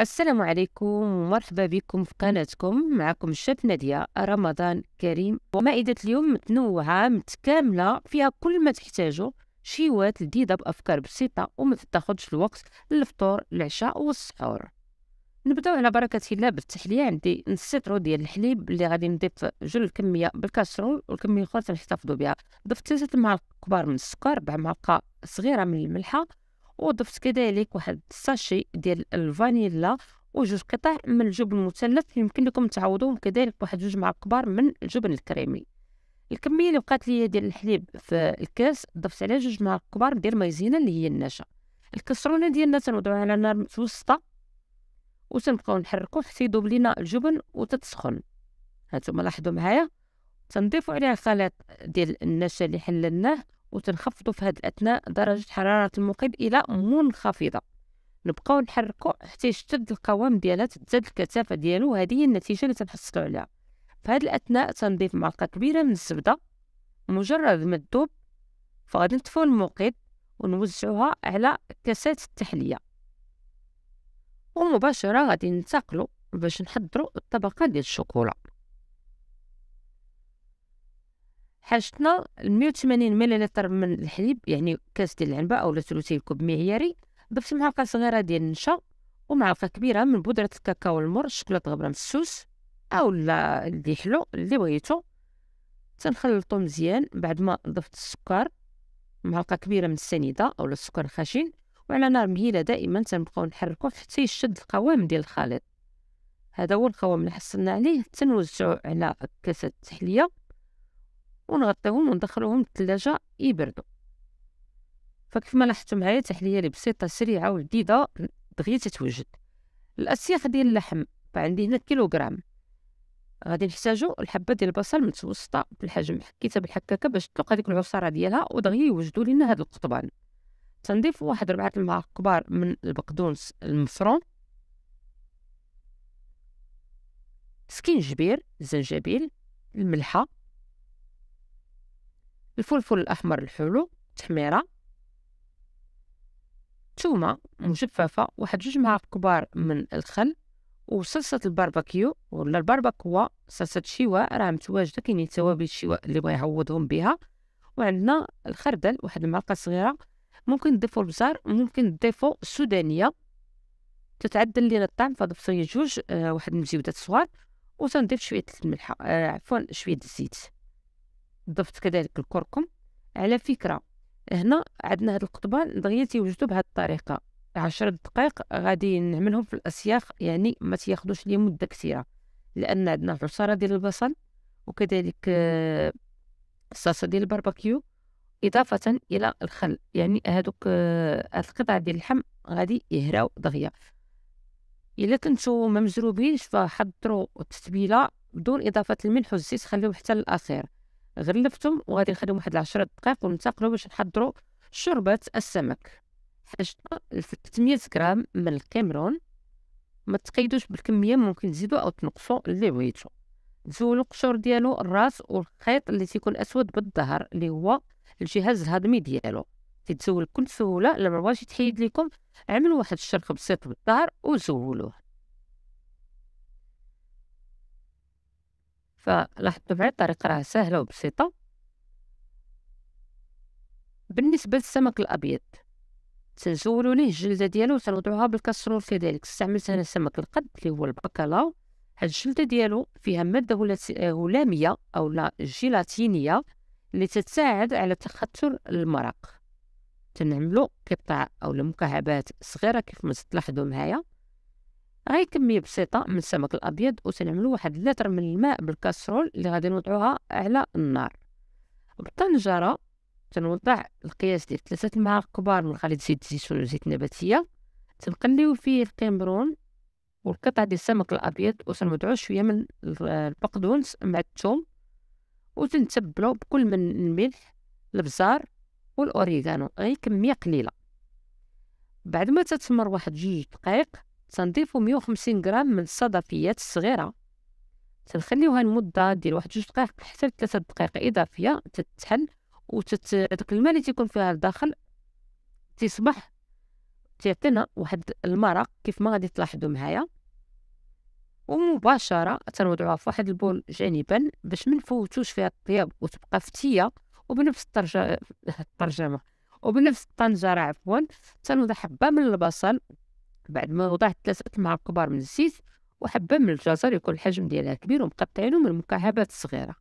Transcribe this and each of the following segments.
السلام عليكم ومرحبا بكم في قناتكم معكم الشاب نادية رمضان كريم ومائدة اليوم متنوعة متكاملة فيها كل ما تحتاجه شيوات لذيذة بأفكار بسيطة وما تاخدش الوقت للفطور العشاء والسحور نبداو على بركة الله بالتحلية عندي نص ديال الحليب اللي غادي نضيف جل كمية بالكاسرول والكمية الأخرى تنحتفظو بها ضفت ثلاثة معالق كبار من السكر ربع معلقة صغيرة من الملحة وضفت كذلك واحد الساشي ديال الفانيلا وجوج قطع من الجبن المثلث يمكن لكم تعوضوهم كذلك بواحد جوج معالق كبار من الجبن الكريمي الكميه اللي بقات ليا ديال الحليب في الكاس ضفت عليها جوج معالق كبار ديال مايزينا اللي هي النشا الكسرونه ديالنا تنوضعوها على نار متوسطه وتنبقاو نحركو حتى يذوب لينا الجبن وتتسخن هانتوما لاحظوا معايا تنضيفوا عليها خليط ديال النشا اللي حللناه وتنخفضوا في هذه الأثناء درجة حرارة المقيم إلى منخفضة نبقاو نحركو حتى يشتد القوام ديالها تزداد الكثافة ديالو هذه هي النتيجة اللي تنحصلو عليها في هذه الأثناء تنضيف معلقة كبيرة من الزبدة مجرد ما تذوب فغادي نطفيو المقيد ونوزعوها على كاسات التحلية ومباشرة غادي ننتقلوا باش نحضرو الطبقة ديال الشوكولا حاجتنا 180 مليلتر من الحليب يعني كاس ديال العنبه اولا ثلثي الكوب معياري ضفت معلقه صغيره ديال النشا ومعلقه كبيره من بودره الكاكاو المر شكلات غبره مسوس اولا اللي حلو اللي بغيتو تنخلطو مزيان بعد ما ضفت السكر معلقه كبيره من السنيده او السكر الخشن وعلى نار مهيله دائما تنبقاو نحركو حتى يشد القوام ديال الخليط هذا هو القوام اللي حصلنا عليه تنوزعو على كاسات التحليه ونغطيهم وندخلوهم للثلاجة يبردوا ما لاحظتوا معايا تحليه لي بسيطه سريعه ولذيذه دغيا تتوجد الاسياخ ديال اللحم فعندي هنا كيلوغرام غادي نحتاجو الحبه ديال البصل متوسطه بالحجم حكيتها بالحكاكه باش تطلق هذيك العصاره ديالها ودغيا يوجدوا لنا هاد القطبان تنضيف واحد ربعة المعالق كبار من البقدونس المفروم سكينجبير زنجبيل الملحه الفلفل الأحمر الحلو تحميرة تومة مجففة واحد جوج معالق كبار من الخل وصلصة الباربكيو ولا الباربكوا صلصة الشواء راه متواجدة كاينين توابل الشواء اللي بغا يعوضهم بها وعندنا الخردل واحد المعلقة صغيرة ممكن تضيفو البزار ممكن تضيفو السودانية تتعدل لينا الطعم فضفت لي جوج آه، واحد المزيودات صغار وتنضيف شوية الملحة آه، عفوا شوية الزيت ضفت كذلك الكركم على فكره هنا عندنا هاد القطبان دغيا تيوجدوا بهاد الطريقه عشر دقائق غادي نعملهم في الاسياخ يعني ما تياخدوش لي مده كثيره لان عندنا العصاره ديال البصل وكذلك آه، الصلصه ديال الباربيكيو اضافه الى الخل يعني هادوك آه، هاد القطع ديال اللحم غادي يهراو دغيا الا كنتو ما فحضرو فحضروا التتبيله بدون اضافه الملح والزيت خليوه حتى للاخير غلفتهم وغادي نخليهم واحد 10 دقائق وننتقلوا باش نحضروا شوربه السمك حاجتنا 300 غرام من الكاميرون ما تقيدوش بالكميه ممكن تزيدوا او تنقصوا اللي بغيتو تزولوا القشور ديالو الراس والخيط اللي تيكون اسود بالظهر اللي هو الجهاز الهضمي ديالو تتزول بكل سهوله لما بغاش يتحيد لكم عملوا واحد الشرخ بسيط بالظهر وزولوه فلاحظتوا معايا الطريقة راه سهلة وبسيطة بالنسبة للسمك الأبيض تنزولو ليه الجلدة ديالو وتنوضعوها بالكسرول كذلك استعملت أنا سمك القد اللي هو البركلا هاد الجلدة ديالو فيها مادة هلامية أو لا جيلاتينية اللي تساعد على تخثر المرق تنعملو قطع أو مكعبات صغيرة كيف ما تلاحظوا معايا غير كميه بسيطه من السمك الابيض وسنعملو واحد لتر من الماء بالكاسرول اللي غادي نوضعوها على النار بالطنجره تنوضع القياس ديال ثلاثه المعالق كبار من خليط زيت الزيتون وزيت نباتيه تنقليو فيه القمرون والقطع ديال السمك الابيض وتنوضعو شويه من البقدونس مع الثوم وتنتبلو بكل من الملح البزار والاوريغانو غير كميه قليله بعد ما تتمر واحد جوج دقائق تنضيفو 150 غرام من الصدفيات الصغيره تنخليوها لمده ديال واحد جوج دقائق حتى لثلاثة دقائق اضافيه تتحل وتت داك الماء اللي تيكون فيها الداخل تصبح تيعطينا واحد المرق كيف ما غادي تلاحظوا معايا ومباشره تنوضعوها في واحد البول جانبا باش منفوتوش فيها الطياب وتبقى فتيه وبنفس الترجمه الترجمه وبنفس الطنجره عفوا تنوضع حبه من البصل بعد ما وضعت ثلاثة مع كبار من الزيت وحبة من الجزر يكون الحجم ديالها كبير ومقطعينو من المكعبات صغيرة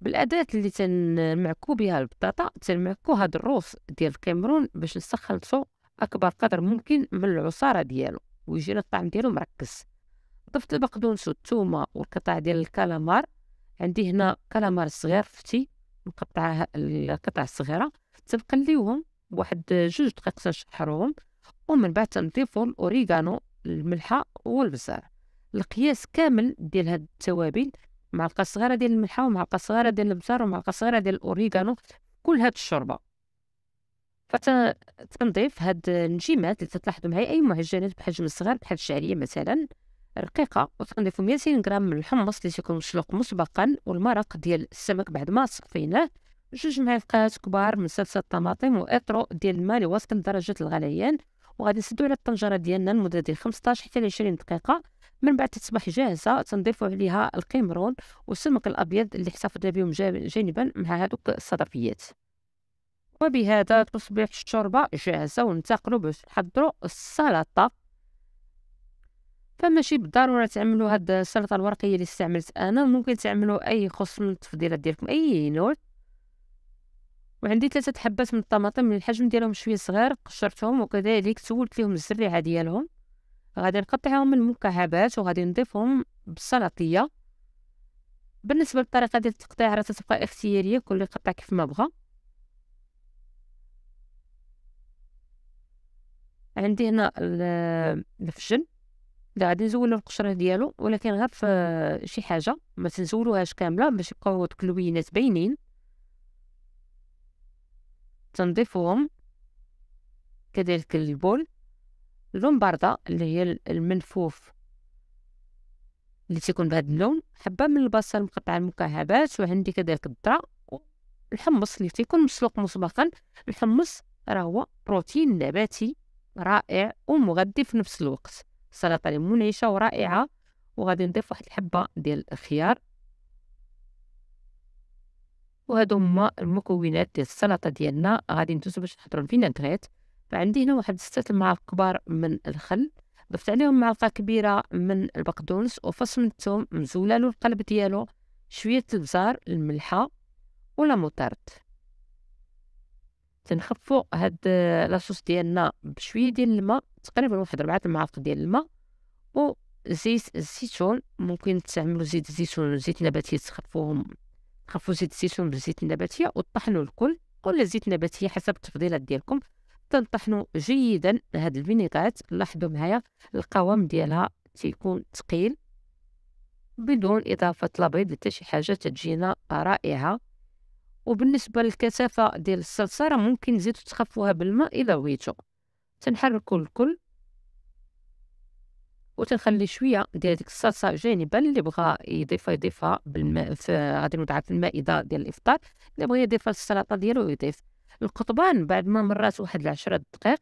بالأداة اللي تنمعكو بها البطاطا تنمعكو هاد الروس ديال الكامرون باش نسخنتو أكبر قدر ممكن من العصارة ديالو ويجينا الطعم ديالو مركز ضفت البقدونس والثومة والقطع ديال الكالامار عندي هنا كالامار صغير فتي مقطعة القطع الصغيرة تنقليوهم واحد جوج دقائق تنشحروهم ومن بعد تنضيفو الأوريغانو الملحة والبزار القياس كامل ديال هاد التوابل معلقة صغيرة ديال الملحة ومعلقة صغيرة ديال البزار ومعلقة صغيرة ديال الأوريغانو كل هاد الشوربة فتنضيف هاد النجيمات اللي تلاحظوا معايا أي معجنات بحجم صغير بحال الشعرية مثلا رقيقة وتنضيفو ميتين غرام من الحمص اللي تيكون مشلوق مسبقا والمرق ديال السمك بعد ما صفيناه جوج معلقات كبار من صلصه الطماطم واطرو ديال الماء لوسط لدرجه الغليان وغادي نسدو على الطنجره ديالنا لمده ديال 15 حتى 20 دقيقه من بعد تصبح جاهزه تنضيفوا عليها القمرون والسمك الابيض اللي احتفظنا بهم جانبا مع هذوك الصدفيات وبهذا تصبح الشوربه جاهزه وننتقلوا باش نحضروا السلطه فماشي بالضروره تعملوا هاد السلطه الورقيه اللي استعملت انا ممكن تعملوا اي خص من التفضيلات ديالكم اي نوع وعندي ثلاثه حبات من الطماطم من الحجم ديالهم شويه صغير قشرتهم وكذلك سولت لهم الزريعه ديالهم غادي نقطعهم من المكعبات وغادي نضيفهم بالسلطيه بالنسبه للطريقه ديال التقطيع راه تتبقى اختياريه كل يقطع كيف ما بغى عندي هنا نعم. الفجل اللي غادي نزولو القشره ديالو ولكن غير في نعم. شي حاجه ما تنزولوهاش كامله باش يبقاو دوك اللوينات باينين تنضيفهم كذلك البول اللومباردا اللي هي المنفوف اللي تيكون بهذا اللون حبة من البصل مقطع المكعبات وعندي كذلك الذرة الحمص اللي تيكون مسلوق مسبقا الحمص راه هو بروتين نباتي رائع ومغذي في نفس الوقت سلطة منعشة ورائعة وغادي نضيف واحد الحبة ديال الخيار وهادو هما المكونات ديال السلطه ديالنا غادي ندوزو باش نحضروا الفينيغريت فعندي هنا واحد ستة المعالق كبار من الخل ضفت عليهم معلقه كبيره من البقدونس وفص من الثوم مزولالو القلب ديالو شويه البزار الملحه ولا مطرد تنخفو هاد لاصوص ديالنا بشويه ديال الماء تقريبا واحد ربعة المعالق ديال الماء وزيت الزيتون ممكن تستعملوا زيت الزيتون زيت نباتي تخفوهم خفوا الزيتون بالزيت النباتيه وطحنوا الكل كل زيت نباتيه حسب التفضيلات ديالكم تنطحنوا جيدا هاد الفينيغات لاحظوا معايا القوام ديالها تيكون ثقيل بدون اضافه الابيض حتى شي حاجه تجينا رائعه وبالنسبه للكثافه ديال الصلصه ممكن تزيدوا تخفوها بالماء الا بغيتو تنحركوا الكل وتنخلي شويه ديال ديك الصلصه جانبا اللي بغى يضيفها يضيفها بالماء غادي نوضعها في المائده ديال الافطار اللي بغى يضيفها للسلطه ديالو يضيف القطبان بعد ما مرات واحد العشرة دقائق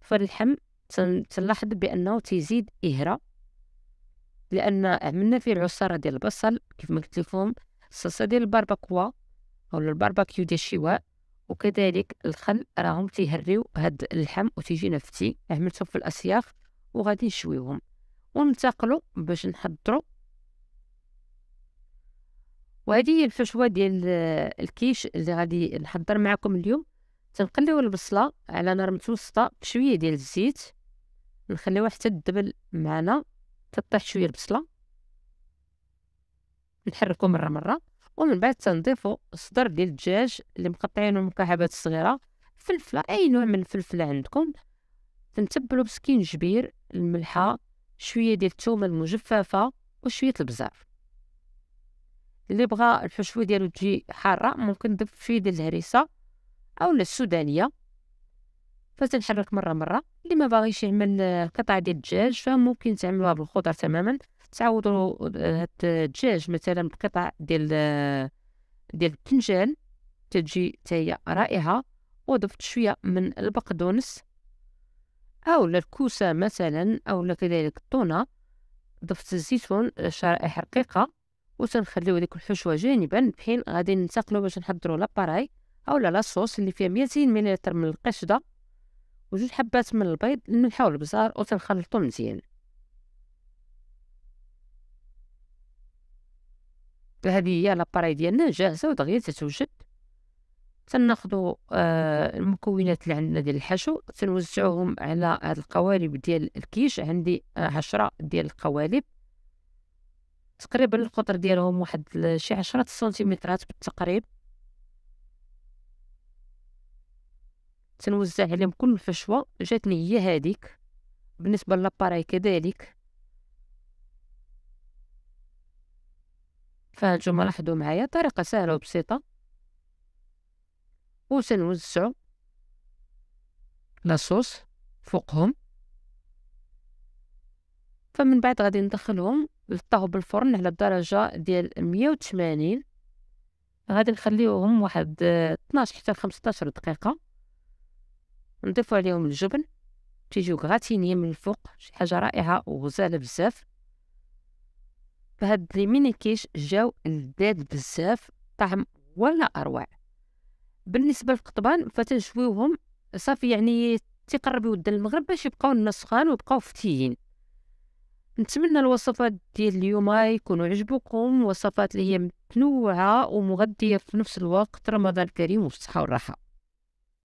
فاللحم تلاحظ بانه تزيد اهرى لان عملنا فيه العصاره ديال البصل كيف ما قلت لكم الصلصه ديال الباربكوا او الباربكيو ديال الشواء وكذلك الخل راهم تيهريو هاد اللحم وتيجي نفتي عملته في الاسياخ وغادي نشويهم وننتقلوا باش نحضرو وهذه هي الفشوه ديال الكيش اللي غادي نحضر معكم اليوم تنقليو البصله على نار متوسطه بشويه ديال الزيت نخليوها حتى تدبل معنا تطيح شويه البصله نحركو مره مره ومن بعد تنضيفو صدر ديال الدجاج اللي مقطعينه مكعبات صغيره فلفله اي نوع من الفلفله عندكم تنتبلو بسكين جبير الملحة شوية ديال الثومة المجففة وشوية البزار اللي بغى الحشوة ديالو تجي حارة ممكن دب شوية ديال الهريسة أولا السودانية فتنحرك مرة مرة اللي ما باغيش يعمل آه، قطع ديال الدجاج فممكن تعملوها بالخضر تماما تعوضوا آه، هاد الدجاج مثلا بقطع ديال آه، ديال البتنجان تجي تاهي رائعة وضفت شوية من البقدونس أو الكوسة مثلا أو كذلك الطونة ضفت الزيتون آه، شرائح رقيقة وتنخليو هذيك الحشوة جانبا بحين غادي ننتقلو باش نحضرو لاباراي أو لاصوص اللي فيها ميتين مليلتر من القشدة وجوج حبات من البيض الملح والبزار وتنخلطو مزيان هذه هي لاباراي ديالنا جاهزة ودغيا تتوجد تناخدو آه، المكونات اللي عندنا ديال الحشو تنوزعوهم على هاد القوالب ديال الكيش عندي عشرة ديال القوالب تقريبا القطر ديالهم واحد شي عشرة سنتيمترات بالتقريب تنوزع عليهم كل فشوة جاتني هي هاديك بالنسبة للاباراي كذلك فهانتوما لاحظوا معايا طريقة سهلة وبسيطة وسنوزعو لاصوص فوقهم فمن بعد غادي ندخلهم للطهو بالفرن على الدرجة ديال مية وتمانين غادي نخليوهم واحد 12 حتى 15 دقيقة نضيفو عليهم الجبن تيجيو غاتينيين من الفوق شي حاجة رائعة وغزالة بزاف فهاد لي ميني كيش جاو لذاذ بزاف طعم ولا اروع بالنسبه للقطبان فتنشويوهم صافي يعني تقرب يود المغرب باش يبقاو الناس سخان ويبقاو فتيين نتمنى الوصفات ديال اليوم يكونوا عجبوكم وصفات اللي هي متنوعه ومغذيه في نفس الوقت رمضان كريم والصحه والراحه